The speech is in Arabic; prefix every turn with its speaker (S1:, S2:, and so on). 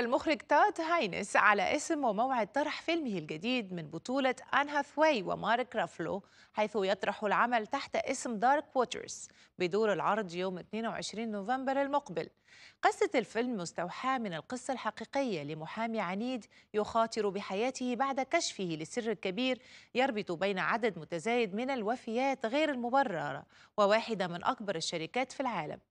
S1: المخرج تاد هاينس على اسم وموعد طرح فيلمه الجديد من بطولة آن هاثواي ومارك رافلو حيث يطرح العمل تحت اسم دارك ووترز بدور العرض يوم 22 نوفمبر المقبل قصة الفيلم مستوحاة من القصة الحقيقية لمحامي عنيد يخاطر بحياته بعد كشفه لسر كبير يربط بين عدد متزايد من الوفيات غير المبررة وواحدة من أكبر
S2: الشركات في العالم